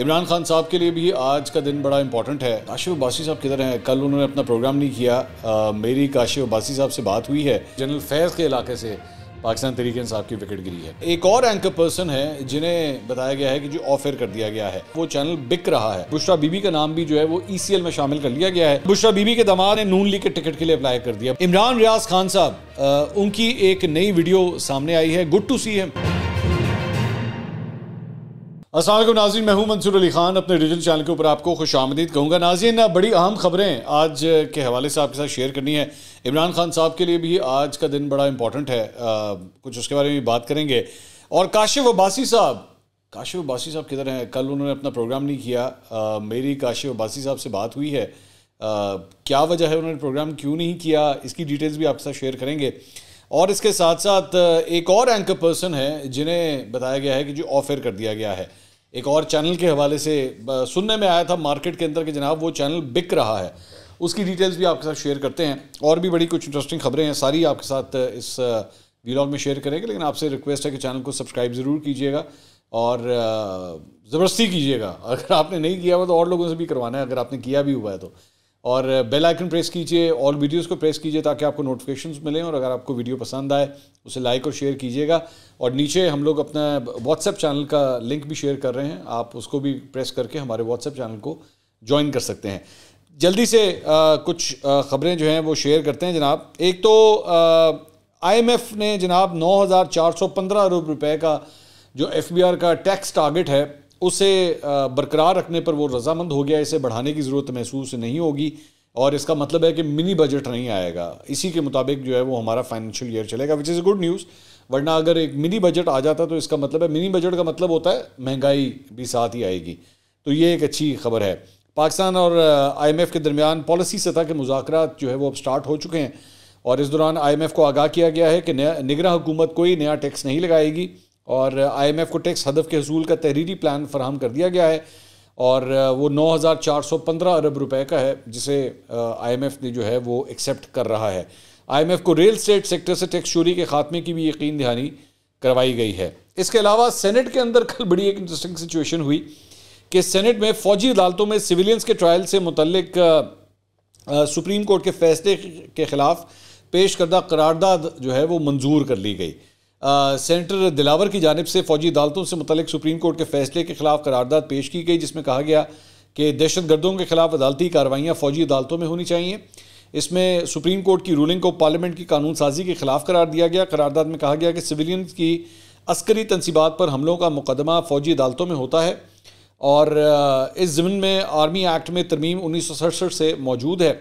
इमरान खान साहब के लिए भी आज का दिन बड़ा इंपॉर्टेंट है काशिफ अब्बासी साहब किधर हैं कल उन्होंने अपना प्रोग्राम नहीं किया आ, मेरी काशिफ अब्बासी साहब से बात हुई है जनरल फैज़ के इलाके से पाकिस्तान तरीके साहब की विकेट गिरी है एक और एंकर पर्सन है जिन्हें बताया गया है कि जो ऑफेयर कर दिया गया है वो चैनल बिक रहा है बुशरा बीबी का नाम भी जो है वो ई e में शामिल कर लिया गया है बुशरा बीबी के दमा ने नून लीग के टिकट के लिए अप्लाई कर दिया इमरान रियाज खान साहब उनकी एक नई वीडियो सामने आई है गुड टू सी हेम असल नाजीन मैं हूँ मंसूर अली खान अपने डिजिटल चैनल के ऊपर आपको खुश आमदीद कहूँगा नाजीन बड़ी अहम खबरें आज के हवाले से आपके साथ शेयर करनी है इमरान खान साहब के लिए भी आज का दिन बड़ा इंपॉर्टेंट है आ, कुछ उसके बारे में भी बात करेंगे और काशिफ अब्बासी साहब काशिफ अब्बासी साहब किधर हैं कल उन्होंने अपना प्रोग्राम नहीं किया आ, मेरी काशिफ अब्बासी साहब से बात हुई है आ, क्या वजह है उन्होंने प्रोग्राम क्यों नहीं किया इसकी डिटेल्स भी आपके साथ शेयर करेंगे और इसके साथ साथ एक और एंकर पर्सन है जिन्हें बताया गया है कि जो ऑफर कर दिया गया है एक और चैनल के हवाले से सुनने में आया था मार्केट के अंदर कि जनाब वो चैनल बिक रहा है उसकी डिटेल्स भी आपके साथ शेयर करते हैं और भी बड़ी कुछ इंटरेस्टिंग खबरें हैं सारी आपके साथ इस वीलॉग में शेयर करेंगे लेकिन आपसे रिक्वेस्ट है कि चैनल को सब्सक्राइब ज़रूर कीजिएगा और ज़बरदस्ती कीजिएगा अगर आपने नहीं किया हुआ तो और लोगों से भी करवाना है अगर आपने किया भी हुआ है तो और बेल आइकन प्रेस कीजिए और वीडियोस को प्रेस कीजिए ताकि आपको नोटिफिकेशंस मिलें और अगर आपको वीडियो पसंद आए उसे लाइक और शेयर कीजिएगा और नीचे हम लोग अपना व्हाट्सएप चैनल का लिंक भी शेयर कर रहे हैं आप उसको भी प्रेस करके हमारे व्हाट्सएप चैनल को ज्वाइन कर सकते हैं जल्दी से आ, uh, कुछ uh, ख़बरें जो हैं वो शेयर करते हैं जनाब एक तो आई uh, ने जनाब नौ अरब का जो एफ का टैक्स टारगेट है उसे बरकरार रखने पर वो रजामंद हो गया इसे बढ़ाने की ज़रूरत महसूस नहीं होगी और इसका मतलब है कि मिनी बजट नहीं आएगा इसी के मुताबिक जो है वो हमारा फाइनेंशियल ईयर चलेगा विच इज़ गुड न्यूज़ वरना अगर एक मिनी बजट आ जाता तो इसका मतलब है मिनी बजट का मतलब होता है महंगाई भी साथ ही आएगी तो ये एक अच्छी खबर है पाकिस्तान और आईएमएफ के दरमियान पॉलिसी सतह के मुजाकर जो है वो अब स्टार्ट हो चुके हैं और इस दौरान आईएमएफ को आगाह किया गया है कि नया निगरा हुकूमत कोई नया टैक्स नहीं लगाएगी और आईएमएफ uh, को टैक्स हदफ के हसूल का तहरीरी प्लान फराहम कर दिया गया है और uh, वो 9,415 अरब रुपए का है जिसे आईएमएफ uh, ने जो है वो एक्सेप्ट कर रहा है आईएमएफ को रियल स्टेट सेक्टर से टैक्स चोरी के खात्मे की भी यकीन दहानी करवाई गई है इसके अलावा सेनेट के अंदर कल बड़ी एक इंटरेस्टिंग सिचुएशन हुई कि सेनेट में फौजी अदालतों में सिविलियंस के ट्रायल से मुतलक सुप्रीम कोर्ट के फैसले के ख़िलाफ़ पेश करदा करारदाद जो है वो मंजूर कर ली गई सेंटर दिलावर की जानब से फौजी अदालतों से मुतल सुप्रीम कोर्ट के फैसले के खिलाफ करारदाद पेश की गई जिसमें कहा गया कि दहशत गर्दों के खिलाफ अदालती कार्रवाइयाँ फौजी अदालतों में होनी चाहिए इसमें सुप्रीम कोर्ट की रूलिंग को पार्लियामेंट की कानून साजी के खिलाफ करार दिया गया करारदाद में कहा गया कि सिविलियन की अस्करी तनसीबात पर हमलों का मुकदमा फौजी अदालतों में होता है और इस ज़मन में आर्मी एक्ट में तरमीम उन्नीस सौ सड़सठ से मौजूद है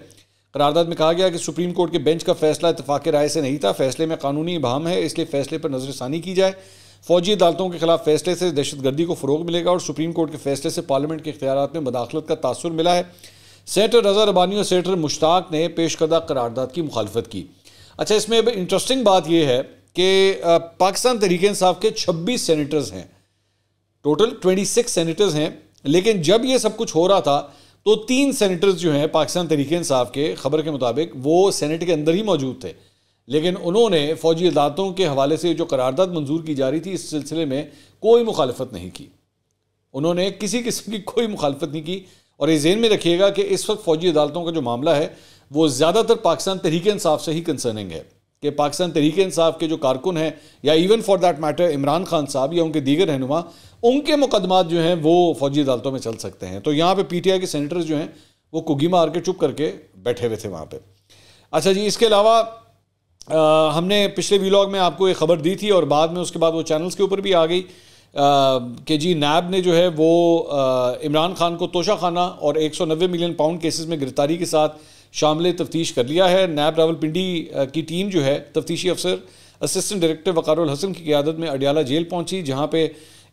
करारदाद में कहा गया कि सुप्रीम कोर्ट के बेंच का फैसला इतफाक़ राय से नहीं था फैसले में कानूनी इबाम है इसलिए फैसले पर नज़रसानी की जाए फौजी अदालतों के खिलाफ फैसले से दहशतगर्दी को फ़रोग मिलेगा और सुप्रीम कोर्ट के फैसले से पार्लियामेंट के इख्तियार में मदाखलत का तासर मिला है सेटर रजा रबानी और सेटर मुश्ताक ने पेश करदा करारदाद की मुखालफत की अच्छा इसमें अब इंटरेस्टिंग बात यह है कि पाकिस्तान तहरीक इंसाफ के छब्बीस सेनेटर्स हैं टोटल ट्वेंटी सिक्स सेनेटर्स हैं लेकिन जब ये सब कुछ हो रहा था तो तीन सेनेटर्स जो हैं पाकिस्तान तरीके इंसाफ के खबर के मुताबिक वो सेनेट के अंदर ही मौजूद थे लेकिन उन्होंने फौजी अदालतों के हवाले से जो करारदाद मंजूर की जा रही थी इस सिलसिले में कोई मुखालफत नहीं की उन्होंने किसी किस्म की कोई मुखालफत नहीं की और ये जेन में रखिएगा कि इस वक्त फौजी अदालतों का जो मामला है वो ज़्यादातर पाकिस्तान तरीके इंसाफ से ही कंसर्निंग है कि पाकिस्तान तहरीक इंसाफ के जो कारकुन हैं या even for that matter Imran Khan साहब या उनके दीगर रहनुमा उनके मुकदमा जो हैं वो फौजी अदालतों में चल सकते हैं तो यहाँ पर पी टी आई के सेनेटर्स जो हैं वो कुगी मार के चुप करके बैठे हुए थे वहाँ पर अच्छा जी इसके अलावा हमने पिछले वीलॉग में आपको एक खबर दी थी और बाद में उसके बाद वो चैनल्स के ऊपर भी आ गई कि जी नैब ने जो है वो इमरान खान को तोशा खाना और नब्बे मिलियन पाउंड केसेस में गिरफ्तारी के साथ शामिल तफ्तीश कर लिया है नैब रावलपिंडी की टीम जो है तफ्तीशी अफसर असिस्टेंट डायरेक्टर वकारुल हसन की क्यादत में अडियाला जेल पहुंची जहां पे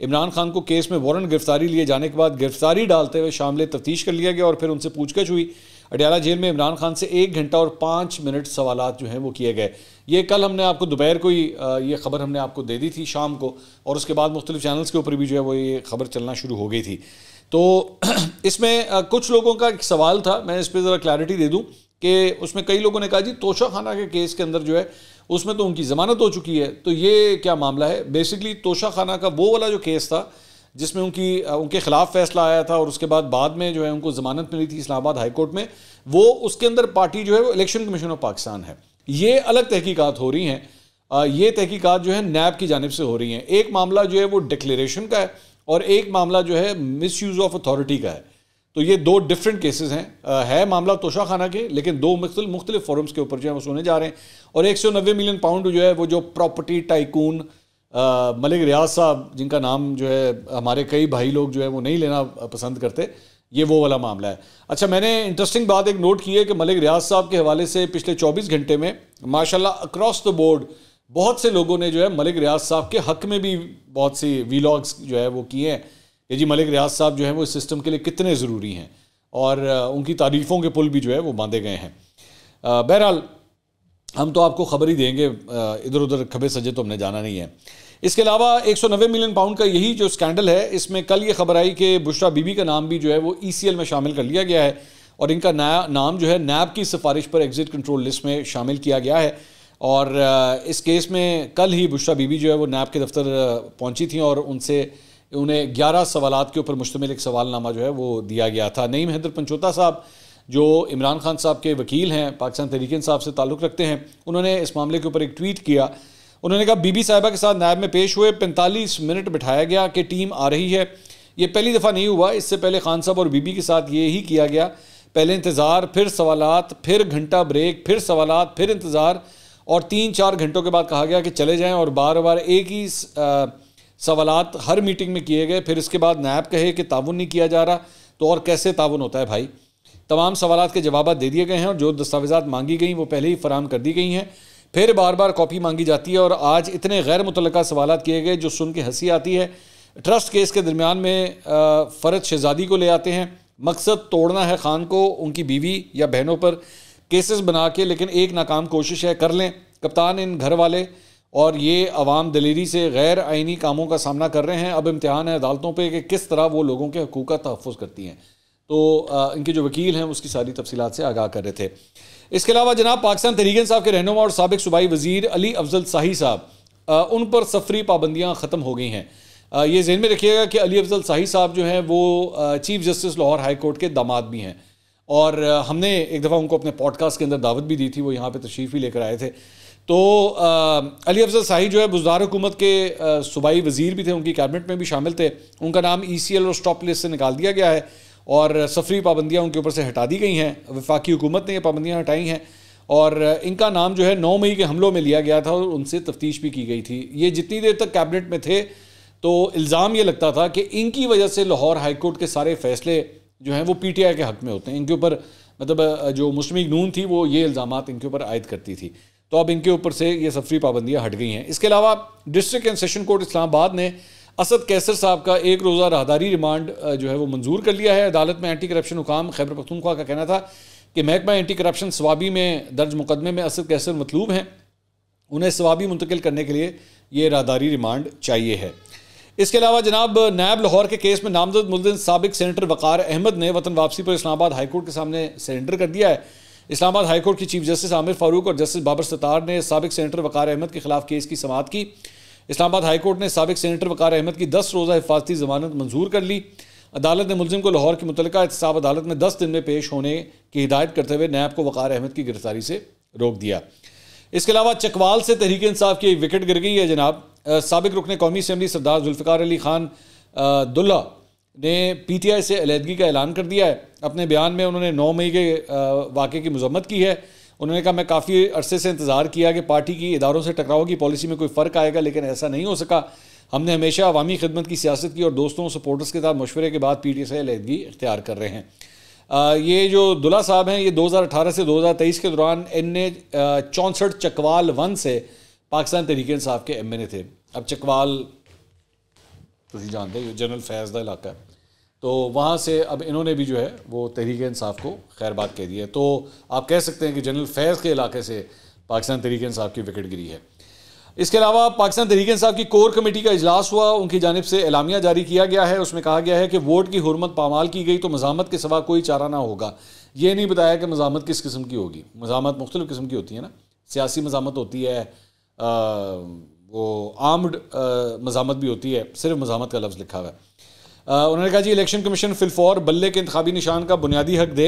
इमरान खान को केस में वारंट गिरफ्तारी लिए जाने के बाद गिरफ्तारी डालते हुए शामिल तफ्तीश कर लिया गया और फिर उनसे पूछताछ हुई अडियाला जेल में इमरान खान से एक घंटा और पाँच मिनट सवाल जो हैं वो किए गए ये कल हमने आपको दोपहर को ही ये खबर हमने आपको दे दी थी शाम को और उसके बाद मुख्तलिफ चैनल्स के ऊपर भी जो है वो ये खबर चलना शुरू हो गई थी तो इसमें कुछ लोगों का एक सवाल था मैं इस पर ज़रा क्लैरिटी दे दूँ कि उसमें कई लोगों ने कहा जी तोशा खाना के केस के अंदर जो है उसमें तो उनकी ज़मानत हो चुकी है तो ये क्या मामला है बेसिकली तोशा खाना का वो वाला जो केस था जिसमें उनकी उनके ख़िलाफ़ फैसला आया था और उसके बाद बाद में जो है उनको ज़मानत मिली थी इस्लामाबाद हाईकोर्ट में वो उसके अंदर पार्टी जो है वो इलेक्शन कमीशन ऑफ पाकिस्तान है ये अलग तहकीक़ात हो रही हैं ये तहकीक़ात जो है नैब की जानब से हो रही हैं एक मामला जो है वो डिक्लेरेशन का है और एक मामला जो है मिस यूज़ ऑफ अथॉरिटी का है तो ये दो डिफरेंट केसेस हैं है मामला तोशा खाना के लेकिन दो मुख्तलिफ फोरम्स के ऊपर जो है वो सुने जा रहे हैं और एक सौ नब्बे मिलियन पाउंड जो है वो जो प्रॉपर्टी टाइकून मलिक रियाज साहब जिनका नाम जो है हमारे कई भाई लोग जो है वो नहीं लेना पसंद करते ये वो वाला मामला है अच्छा मैंने इंटरेस्टिंग बात एक नोट की है कि मलिक रियाज साहब के हवाले से पिछले 24 घंटे में माशाल्लाह अक्रॉस द बोर्ड बहुत से लोगों ने जो है मलिक रियाज साहब के हक में भी बहुत सी वीलॉग्स जो है वो किए हैं कि जी मलिक रियाज साहब जो है वो इस सिस्टम के लिए कितने ज़रूरी हैं और उनकी तारीफ़ों के पुल भी जो है वो बांधे गए हैं बहरहाल हम तो आपको खबर ही देंगे इधर उधर खबे सजे तो हमने जाना नहीं है इसके अलावा 190 मिलियन पाउंड का यही जो स्कैंडल है इसमें कल ये खबर आई कि बुशरा बीबी का नाम भी जो है वो ई e में शामिल कर लिया गया है और इनका नया नाम जो है नैब की सिफारिश पर एग्जिट कंट्रोल लिस्ट में शामिल किया गया है और इस केस में कल ही बुशरा बीबी जो है वो नैब के दफ्तर पहुंची थी और उनसे उन्हें ग्यारह सवाल के ऊपर मुश्तमिल एक सवालनामा जो है वो दिया गया था नई महेंद्र पंचोता साहब जो इमरान खान साहब के वकील हैं पाकिस्तान तहरीक साहब से ताल्लुक़ रखते हैं उन्होंने इस मामले के ऊपर एक ट्वीट किया उन्होंने कहा बीबी साहिबा के साथ नायब में पेश हुए पैंतालीस मिनट बिठाया गया कि टीम आ रही है ये पहली दफ़ा नहीं हुआ इससे पहले खान साहब और बीबी के साथ ये ही किया गया पहले इंतज़ार फिर सवालत फिर घंटा ब्रेक फिर सवालत फिर इंतज़ार और तीन चार घंटों के बाद कहा गया कि चले जाएं और बार बार एक ही सवाल हर मीटिंग में किए गए फिर इसके बाद नायब कहे कि ताउन नहीं किया जा रहा तो और कैसे ताउन होता है भाई तमाम सवाल के जवाब दे दिए गए हैं और जो दस्तावेज़ा मांगी गई वो पहले ही फराम कर दी गई हैं फिर बार बार कॉपी मांगी जाती है और आज इतने गैर मुतल सवाल किए गए जो सुन के हंसी आती है ट्रस्ट केस के दरमियान में फ़रद शहजादी को ले आते हैं मकसद तोड़ना है खान को उनकी बीवी या बहनों पर केसेस बना के लेकिन एक नाकाम कोशिश है कर लें कप्तान इन घर वाले और ये अवाम दलेरी से गैर आइनी कामों का सामना कर रहे हैं अब इम्तहान है अदालतों पर कि किस तरह वो लोगों के हकूक़ का तहफ़ करती हैं तो इनके जो वकील हैं उसकी सारी तफसीत से आगाह कर रहे थे इसके अलावा जनाब पाकिस्तान तरीकन साहब के रहनुमा और सबक सूबाई वजीर अली अफजल शाही साहब उन पर सफरी पाबंदियाँ ख़त्म हो गई हैं ये जहन में रखिएगा कि अली अफजल शाही साहब जो हैं वो chief justice Lahore high court के दामाद भी हैं और हमने एक दफ़ा उनको अपने पॉडकास्ट के अंदर दावत भी दी थी वो यहाँ पे तशरीफ़ भी लेकर आए थे तो आ, अली अफजल शाही जो है बुजदार हुकूमत के सूबाई वज़ीर भी थे उनकी कैबिनेट में भी शामिल थे उनका नाम ई सी एल और स्टॉप लिस्ट से निकाल दिया गया है और सफरी पाबंदियाँ उनके ऊपर से हटा दी गई हैं वफाकी हुकूमत ने ये पाबंदियाँ हटाई हैं और इनका नाम जो है नौ मई के हमलों में लिया गया था और उनसे तफ्तीश भी की गई थी ये जितनी देर तक कैबिनेट में थे तो इल्ज़ाम ये लगता था कि इनकी वजह से लाहौर हाईकोर्ट के सारे फैसले जो हैं वो पीटीआई के हक में होते हैं इनके ऊपर मतलब जो मुस्लिम नून थी वो ये इल्ज़ाम इनके ऊपर आयद करती थी तो अब इनके ऊपर से ये सफरी पाबंदियाँ हट गई हैं इसके अलावा district and session court Islamabad ने असद कैसर साहब का एक रोज़ा राहदारी रिमांड जो है वो मंजूर कर लिया है अदालत में एंटी करप्शन हुकाम खैबर पख्तूनख्वा का कहना था कि महकमा एंटी करप्शन स्वाबी में दर्ज मुकदमे में असद कैसर मतलूब हैं उन्हें स्वाबी मुंतकिल करने के लिए ये राहदारी रिमांड चाहिए है इसके अलावा जनाब नायब लाहौर के केस में नामजद मुलिन सबक सेनेटर वक़ार अहमद ने वतन वापसी पर इस्लामाबाद हाईकोर्ट के सामने सरेंडर कर दिया है इस्लामाबाद हाईकोर्ट की चीफ जस्टिस आमिर फारूक और जस्टिस बाबर सतार ने सबक सेनेटर वक़ार अहमद के खिलाफ केस की समात की इस्लामाबाद हाईकोर्ट ने सबक सेनेटर वक़ार अहमद की दस रोज़ा हिफाजती जमानत मंजूर कर ली अदालत ने मुलिम को लाहौर की मुतल एहतसाब अदालत में दस दिन में पेश होने की हिदायत करते हुए नैब को वक़ार अहमद की गिरफ्तारी से रोक दिया इसके अलावा चकवाल से तहरीक इंसाफ की विकेट गिर गई है जनाब सबक रुकन कौमी असम्बली सरदार जुल्फ़ार अली ख़ान दुल्ला ने पी टी आई से अलीहदगी का ऐलान कर दिया है अपने बयान में उन्होंने नौ मई के वाक़े की मजम्मत की है उन्होंने कहा मैं काफ़ी अरसे से इंतज़ार किया कि पार्टी की इदारों से टकराव की पॉलिसी में कोई फ़र्क आएगा लेकिन ऐसा नहीं हो सका हमने हमेशा अवामी खदमत की सियासत की और दोस्तों सपोर्टर्स के साथ मशवरे के बाद पी टी आई से अलीहदगी इख्तियार कर रहे हैं ये जो दुला साहब हैं ये दो हज़ार अठारह से दो हज़ार तेईस के दौरान एन ए चौंसठ चकवाल वन से पाकिस्तान तहरीक इंसाफ के एम एन ए थे अब चकवाल तुम जानते हो जनरल फैज़ का इलाका है तो वहाँ से अब इन्होंने भी जो है वो तहरीक इंसाफ को खैरबाद कह दी है तो आप कह सकते हैं कि जनरल फैज़ के इलाके से पाकिस्तान तहरीक इंसाफ की विकेट गिरी है इसके अलावा पाकिस्तान तहरीक इंसाफ की कोर कमेटी का इजलास हुआ उनकी जानब से एलामिया जारी किया गया है उसमें कहा गया है कि वोट की हरमत पामाल की गई तो मजामत के सवा कोई चारा ना होगा ये नहीं बताया कि मजामत किस किस्म की होगी मजामत मुख्तलिफ़ किस्म की होती है ना सियासी मजामत होती है वो आर्म्ड मजामत भी होती है सिर्फ मजामत का लफ्ज़ लिखा हुआ है उन्होंने कहा जी इलेक्शन कमीशन फिलफौर बल्ले के इंतबी निशान का बुनियादी हक दे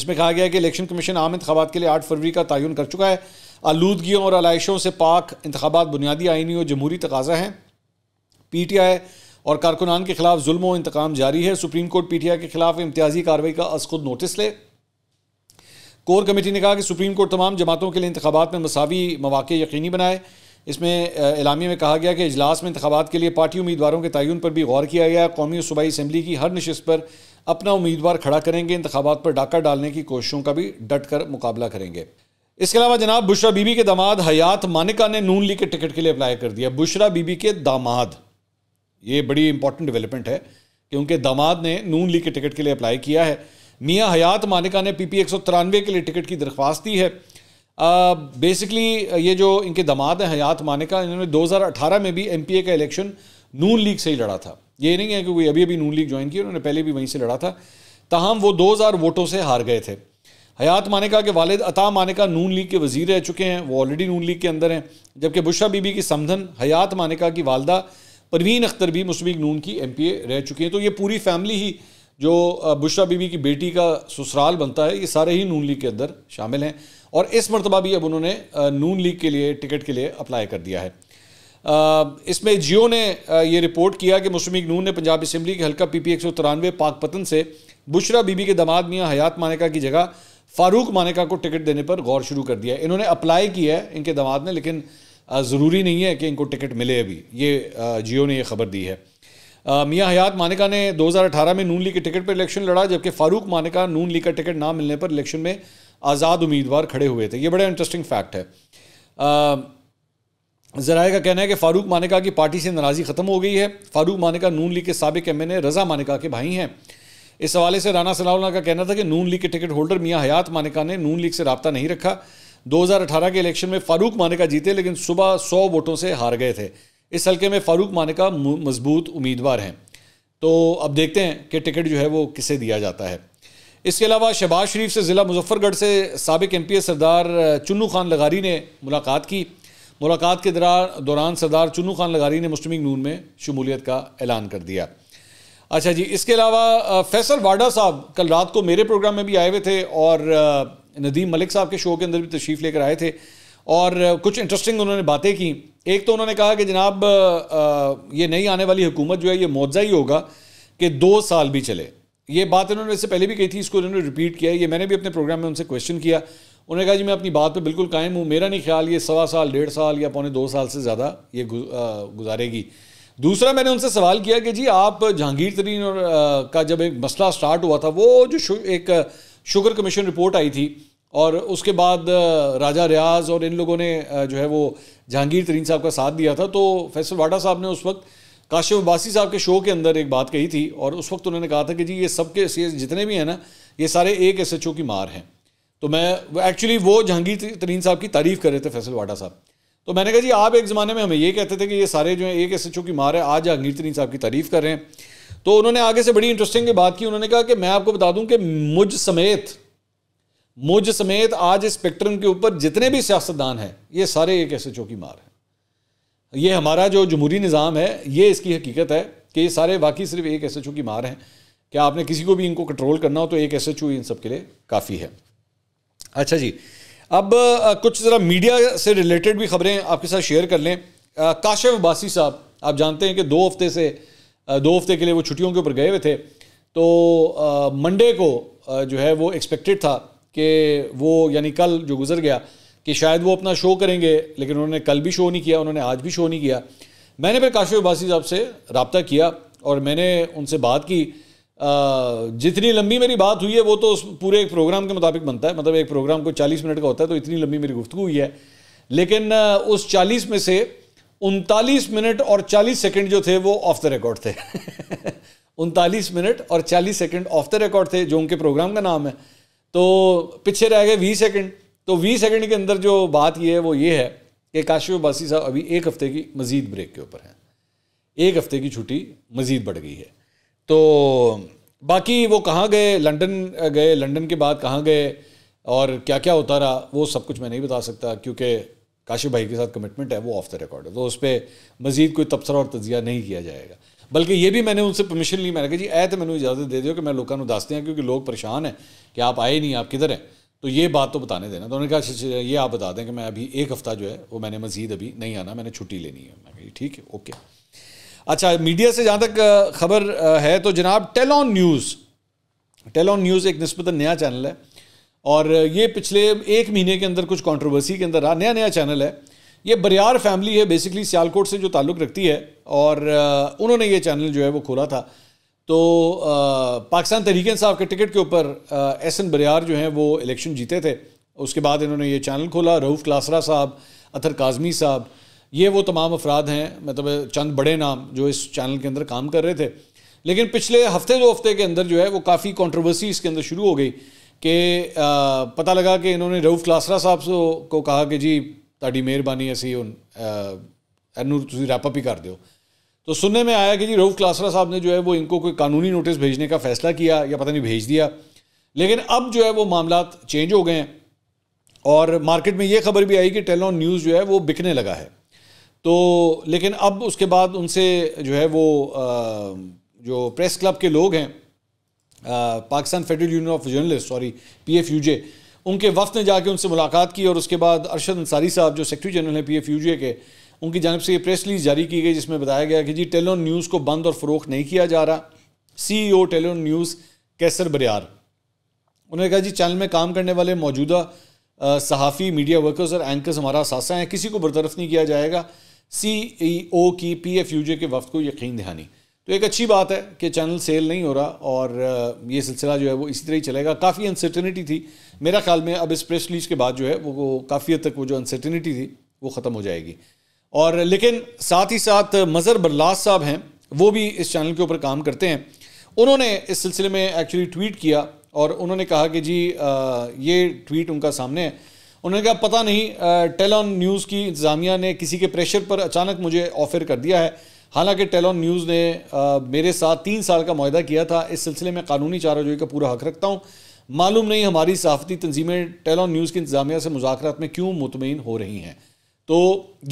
इसमें कहा गया है कि इलेक्शन कमीशन आम इंतबात के लिए आठ फरवरी का तयन कर चुका है आलूदगियों और आलाइशों से पाक इंतबात बुनियादी आइनी और जमहूरी तकाजा हैं पी टी आई और कारकुनान के खिलाफ जुल्म व इंतकाम जारी है supreme court P T I के खिलाफ इम्तियाजी कार्रवाई का अस खुद नोटिस ले कोर कमेटी ने कहा कि सुप्रीम कोर्ट तमाम जमातों के लिए इंतबात में मसावी मौाक़े यकीनी बनाए इसमें इलामी में कहा गया कि इजलास में इंतबात के लिए पार्टी उम्मीदवारों के तयन पर भी गौर किया गया कौमी सूबाई इसम्बली की हर नशस्त पर अपना उम्मीदवार खड़ा करेंगे इंतबात पर डाका डालने की कोशिशों का भी डट कर मुकाबला करेंगे इसके अलावा जनाब बुशरा बीबी के दामाद हयात मानिका ने नून लीग के टिकट के लिए अप्लाई कर दिया बुशरा बीबी के दामाद ये बड़ी इंपॉर्टेंट डेवलपमेंट है कि उनके दामाद ने नून लीग के टिकट के लिए अप्लाई किया है मियाँ हयात मानिका ने पी पी एक सौ तिरानवे के लिए टिकट की दरख्वास्त दी है बेसिकली uh, uh, ये जो इनके दामाद हैं हयात मानिका इन्होंने 2018 में भी एमपीए का इलेक्शन नून लीग से ही लड़ा था ये नहीं है कि वो अभी अभी नून लीग ज्वाइन की उन्होंने पहले भी वहीं से लड़ा था तहम वो 2000 वोटों से हार गए थे हयात मानिका के वालिद अता मानिका नून लीग के वजीर रह चुके हैं वो ऑलरेडी नून लीग के अंदर हैं जबकि बुशा बीबी की समधन हयात मानिका की वालदा परवीन अख्तर भी मुस्बिक नून की एम पी ए रह चुकी हैं तो ये पूरी फैमिली ही जो बुशरा बीबी की बेटी का ससुराल बनता है ये सारे ही नून लीग के अंदर शामिल हैं और इस मरतबा भी अब उन्होंने नून लीग के लिए टिकट के लिए अप्लाई कर दिया है इसमें जियो ने ये रिपोर्ट किया कि मुस्लिम लीग नून ने पंजाब इसम्बली के हल्का पी पी एक सौ तिरानवे पाकपतन से बुशरा बीबी के दामाद मियाँ हयात मानिका की जगह फारूक मानिका को टिकट देने पर गौर शुरू कर दिया है इन्होंने अप्लाई किया है इनके दामाद ने लेकिन ज़रूरी नहीं है कि इनको टिकट मिले अभी ये जियो ने यह खबर दी है मियाँ हयात मानिका ने 2018 में नून लीग के टिकट पर इलेक्शन लड़ा जबकि फारूक मानिका नून लीग का टिकट ना मिलने पर इलेक्शन में आज़ाद उम्मीदवार खड़े हुए थे ये बड़ा इंटरेस्टिंग फैक्ट है जराए का कहना है कि फ़ारूक मानिका की पार्टी से नाराज़ी ख़त्म हो गई है फ़ारूक मानिका नून लीग के सबक एम एन रज़ा मानिका के भाई हैं इस हवाले से राना सलाउल्ला का कहना था कि नून लीग के टिकट होल्डर मियाँ हयात मानिका ने नून लीग से रबता नहीं रखा 2018 के इलेक्शन में फ़ारूक मानिका जीते लेकिन सुबह 100 वोटों से हार गए थे इस हलके में फ़ारूक मानिका मजबूत उम्मीदवार हैं तो अब देखते हैं कि टिकट जो है वो किसे दिया जाता है इसके अलावा शहबाज शरीफ से ज़िला मुजफ्फरगढ़ से सबक एम पी सरदार चुनू खान लगारी ने मुलाकात की मुलाकात के दौरान सरदार चुन्नू खान लगारी ने मुस्लिम नून में शमूलियत का ऐलान कर दिया अच्छा जी इसके अलावा फैसल वाडा साहब कल रात को मेरे प्रोग्राम में भी आए हुए थे और नदीम मलिक साहब के शो के अंदर भी तशरीफ़ लेकर आए थे और कुछ इंटरेस्टिंग उन्होंने बातें की एक तो उन्होंने कहा कि जनाब ये नई आने वाली हुकूमत जो है ये मुआवजा ही होगा कि दो साल भी चले ये बात इन्होंने इससे पहले भी कही थी इसको इन्होंने रिपीट किया ये मैंने भी अपने प्रोग्राम में उनसे क्वेश्चन किया उन्होंने कहा जी मैं अपनी बात पे बिल्कुल कायम हूँ मेरा नहीं ख्याल ये सवा साल डेढ़ साल या पौने दो साल से ज़्यादा ये गुजारेगी दूसरा मैंने उनसे सवाल किया कि जी आप जहांगीर तरीन और का जब एक मसला स्टार्ट हुआ था वो जो एक शुगर कमीशन रिपोर्ट आई थी और उसके बाद राजा रियाज और इन लोगों ने जो है वो जहांगीर तरीन साहब का साथ दिया था तो फैसल वाडा साहब ने उस वक्त काशिफ अब्बासी साहब के शो के अंदर एक बात कही थी और उस वक्त उन्होंने कहा था कि जी ये सब के ये जितने भी हैं ना ये सारे एक एस एच ओ की मार हैं तो मैं एक्चुअली वो जहांगीर तरीन साहब की तारीफ़ कर रहे थे फैसल वाडा साहब तो मैंने कहा जी आप एक ज़माने में हमें ये कहते थे कि ये सारे जो है एक एस एच ओ की मार है आज जहांगीर तरीन साहब की तारीफ़ कर रहे हैं तो उन्होंने आगे से बड़ी इंटरेस्टिंग बात की उन्होंने कहा कि मैं आपको बता दूं कि मुझ समेत मुझ समेत आज इस स्पेक्ट्रम के ऊपर जितने भी सियासतदान हैं ये सारे एक ऐसे चौकी मार हैं ये हमारा जो जमहूरी निज़ाम है ये इसकी हकीकत है कि ये सारे वाकई सिर्फ एक एस एच की मार हैं कि आपने किसी को भी इनको कंट्रोल करना हो तो एक एस एच इन सब के लिए काफ़ी है अच्छा जी अब कुछ ज़रा मीडिया से रिलेटेड भी खबरें आपके साथ शेयर कर लें काशिफ बासी साहब आप जानते हैं कि दो हफ्ते से दो हफ्ते के लिए वो छुट्टियों के ऊपर गए हुए थे तो मंडे को जो है वो एक्सपेक्टेड था कि वो यानी कल जो गुजर गया कि शायद वो अपना शो करेंगे लेकिन उन्होंने कल भी शो नहीं किया उन्होंने आज भी शो नहीं किया मैंने फिर काशिफ अब्बासी साहब से रबता किया और मैंने उनसे बात की जितनी लंबी मेरी बात हुई है वो तो पूरे एक प्रोग्राम के मुताबिक बनता है मतलब एक प्रोग्राम को 40 मिनट का होता है तो इतनी लंबी मेरी गुफ्तु हुई है लेकिन उस 40 में से उनतालीस मिनट और 40 सेकंड जो थे वो ऑफ द रिकॉर्ड थे उनतालीस मिनट और 40 सेकंड ऑफ द रिकॉर्ड थे जो उनके प्रोग्राम का नाम है तो पीछे रह गए वी सेकेंड तो वी सेकेंड के अंदर जो बात ये है वो ये है कि काशिफ बासी साहब अभी एक हफ्ते की मज़ीद ब्रेक के ऊपर हैं एक हफ्ते की छुट्टी मज़ीद बढ़ गई है तो बाकी वो कहाँ गए लंदन गए लंदन के बाद कहाँ गए और क्या क्या होता रहा वो सब कुछ मैं नहीं बता सकता क्योंकि काशिफ भाई के साथ कमिटमेंट है वो ऑफ द रिकॉर्ड है तो उस पर मज़ीद कोई तबसरा और तजिया नहीं किया जाएगा बल्कि ये भी मैंने उनसे परमिशन ली मैंने कहा जी ए तो मैंने इजाजत दे दो कि मैं लोगों को दस दें क्योंकि लोग परेशान हैं कि आप आए नहीं आप किधर हैं तो ये बात तो बताने देना तो उन्होंने कहा ये आप बता दें कि मैं अभी एक हफ़्ता जो है वो मैंने मज़ीद अभी नहीं आना मैंने छुट्टी लेनी है मैं कहा ठीक है ओके अच्छा मीडिया से जहाँ तक खबर है तो जनाब टेलॉन न्यूज़ टेलॉन न्यूज़ एक नस्बत नया चैनल है और ये पिछले एक महीने के अंदर कुछ कंट्रोवर्सी के अंदर रहा नया नया चैनल है ये बरियार फैमिली है बेसिकली सियालकोट से जो ताल्लुक़ रखती है और उन्होंने ये चैनल जो है वो खोला था तो पाकिस्तान तहरीक साहब के टिकट के ऊपर एस एन बरियार जो हैं वो इलेक्शन जीते थे उसके बाद इन्होंने ये चैनल खोला रऊफ़ क्लासरा साहब अतर काजमी साहब ये वो तमाम अफराद हैं मतलब चंद बड़े नाम जो इस चैनल के अंदर काम कर रहे थे लेकिन पिछले हफ्ते दो हफ्ते के अंदर जो है वो काफ़ी कॉन्ट्रोवर्सी इसके अंदर शुरू हो गई कि पता लगा कि इन्होंने रऊफ़ क्लासरा साहब को कहा कि जी ताकि मेहरबानी असी इन ਇਹਨੂੰ रैपअप ही कर दौ तो सुनने में आया कि जी रऊफ क्लासरा साहब ने जो है वो इनको कोई कानूनी नोटिस भेजने का फैसला किया या पता नहीं भेज दिया लेकिन अब जो है वो मामला चेंज हो गए हैं और मार्केट में ये खबर भी आई कि टेलॉन न्यूज़ जो है वो बिकने लगा है तो लेकिन अब उसके बाद उनसे जो है वो जो प्रेस क्लब के लोग हैं Pakistan federal union of journalist sorry P F U J उनके वफद ने जाके उनसे मुलाकात की और उसके बाद अरशद अंसारी साहब जो सेक्रेटरी जनरल हैं पी एफ यू जे के उनकी जानब से ये प्रेस रिलीज जारी की गई जिसमें बताया गया कि जी टेलोन न्यूज़ को बंद और फ़रोख नहीं किया जा रहा सी ई ओ टेलोन न्यूज़ कैसर बरियार उन्होंने कहा जी चैनल में काम करने वाले मौजूदा सहाफ़ी मीडिया वर्कर्स और एंकर्स हमारा सासा हैं किसी को बरतरफ नहीं किया जाएगा सी ई ओ की पी एफ यू जे के वफ को यकीन दहानी तो एक अच्छी बात है कि चैनल सेल नहीं हो रहा और ये सिलसिला जो है वो इसी तरह ही चलेगा काफ़ी अनसर्टनिटी थी मेरा ख्याल में अब इस प्रेस रिलीज के बाद जो है वो, वो काफ़ी हद तक वो जो अनसर्टिनिटी थी वो ख़त्म हो जाएगी और लेकिन साथ ही साथ मज़र बरलास साहब हैं वो भी इस चैनल के ऊपर काम करते हैं उन्होंने इस सिलसिले में एक्चुअली ट्वीट किया और उन्होंने कहा कि जी आ, ये ट्वीट उनका सामने है उन्होंने कहा पता नहीं टेलॉन न्यूज़ की इंतज़ामिया ने किसी के प्रेशर पर अचानक मुझे ऑफ़र कर दिया है हालांकि टेलॉन न्यूज़ ने आ, मेरे साथ तीन साल का माह किया था इस सिलसिले में कानूनी जो का पूरा हक रखता हूँ मालूम नहीं हमारी सहाफ़ती तंजीमें टेलॉन न्यूज़ की इंतज़ामिया से मुजाकरात में क्यों मुतमिन हो रही हैं तो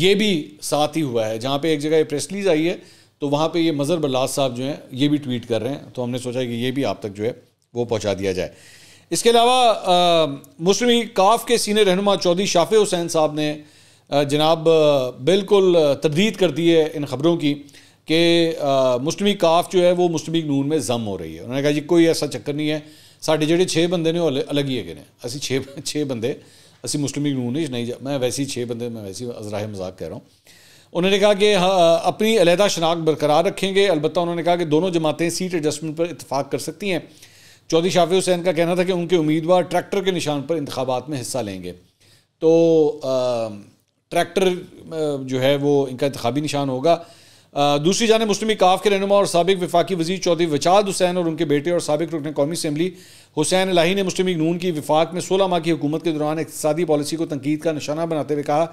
ये भी साथ ही हुआ है जहाँ पर एक जगह प्रेस लीज आई है तो वहाँ पर ये मजहर बल्लाज साहब जो हैं ये भी ट्वीट कर रहे हैं तो हमने सोचा कि ये भी आप तक जो है वो पहुँचा दिया जाए इसके अलावा मुस्लिम काफ के सीनियर रहनुमा चौधरी शाफ़ हुसैन साहब ने जनाब बिल्कुल तरदीद कर दी है इन ख़बरों की कि मुस्लिम काफ जो है वो मुस्लिम नून में जम हो रही है उन्होंने कहा कि कोई ऐसा चक्कर नहीं है साढ़े ਜਿਹੜੇ छे बंद ने अलग ही है ਹੈਗੇ छे छे बंद असी मुस्लिम ਅਸੀਂ नहीं जा मैं वैसे ही छे बंद मैं वैसे ही ਵੈਸੇ मजाक कह रहा हूँ उन्होंने कहा कि हाँ, अपनी अलहदा शनाख्त बरकरार रखेंगे अलबत् उन्होंने कहा कि दोनों जमातें सीट एडजस्टमेंट पर इतफाक़ कर सकती हैं चौधरी शाफी हुसैन का कहना था कि उनके उम्मीदवार ट्रैक्टर के निशान पर इंतबात में हिस्सा लेंगे तो ट्रैक्टर जो है वो इनका इंतबी निशान होगा दूसरी जाने मुस्लिम काफ के रहनुमा और सबक वफाकी वजीर चौधरी वचाद हुसैन और उनके बेटे और सबक रुकन कौमी असम्बली हुसैन लाही ने मुस्लिम नून की विफाक में सोलह माह की हुकूमत के दौरान इकतदी पॉलिसी को तनकीद का निशाना बनाते हुए कहा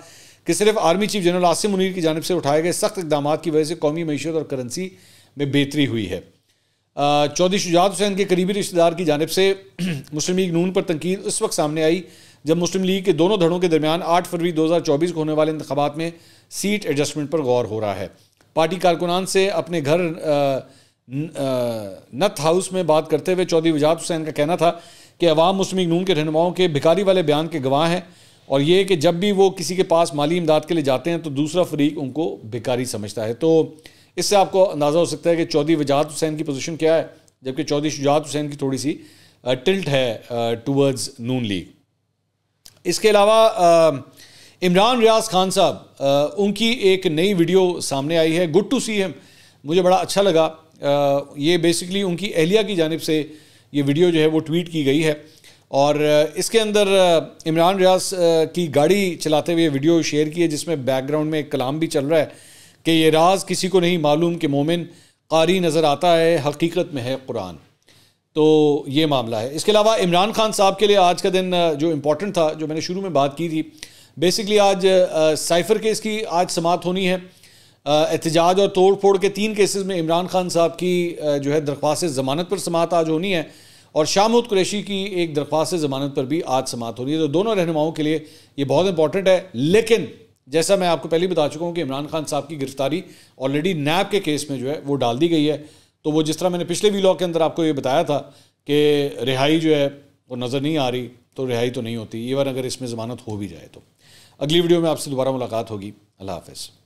कि सिर्फ army chief general Asim Munir की जानब से उठाए गए सख्त इकदाम की वजह से कौमी मीशत और करेंसी में बेहतरी हुई है चौधरी शुजात हुसैन के करीबी रिश्तेदार की जानब से मुस्लिम लीग नून पर तनकीद उस वक्त सामने आई जब मुस्लिम लीग के दोनों धड़ों के दरमियान आठ फरवरी दो हज़ार चौबीस को होने वाले इंतबात में सीट एडजस्टमेंट पर गौर हो रहा है पार्टी कारकुनान से अपने घर नथ हाउस में बात करते हुए चौधरी वजात हुसैन का कहना था कि अवाम मुस्लिम नून के रहनुमाओं के भिखारी वाले बयान के गवाह हैं और ये कि जब भी वो किसी के पास माली इमदाद के लिए जाते हैं तो दूसरा फरीक उनको भिखारी समझता है तो इससे आपको अंदाज़ा हो सकता है कि चौधरी वजात हुसैन की पोजीशन क्या है जबकि चौधरी शुजात हुसैन की थोड़ी सी टिल्ट है टूवर्ड्स नून लीग इसके अलावा इमरान रियाज खान साहब उनकी एक नई वीडियो सामने आई है गुड टू सी हिम मुझे बड़ा अच्छा लगा ये बेसिकली उनकी एहलिया की जानब से ये वीडियो जो है वो ट्वीट की गई है और इसके अंदर इमरान रियाज की गाड़ी चलाते हुए वीडियो शेयर की है जिसमें बैकग्राउंड में एक कलाम भी चल रहा है कि ये राज किसी को नहीं मालूम कि मोमिन कारी नज़र आता है हकीकत में है कुरान तो ये मामला है इसके अलावा इमरान खान साहब के लिए आज का दिन जो इम्पोर्टेंट था जो मैंने शुरू में बात की थी बेसिकली आज साइफर uh, केस की आज समाप्त होनी है uh, एहतजाज और तोड़ फोड़ के तीन केसेस में इमरान खान साहब की uh, जो है दरख्वास ज़मानत पर समात आज होनी है और शामुद कुरैशी की एक दरख्वास्त ज़मानत पर भी आज समात होनी है तो दोनों रहनुमाओं के लिए ये बहुत इंपॉर्टेंट है लेकिन जैसा मैं आपको पहले बता चुका हूँ कि इमरान खान साहब की गिरफ्तारी ऑलरेडी नैब के केस में जो है वो डाल दी गई है तो वो जिस तरह मैंने पिछले लॉ के अंदर आपको ये बताया था कि रिहाई जो है वो नज़र नहीं आ रही तो रिहाई तो नहीं होती ये अगर इसमें ज़मानत हो भी जाए तो अगली वीडियो में आपसे दोबारा मुलाकात होगी अल्लाह हाफिज़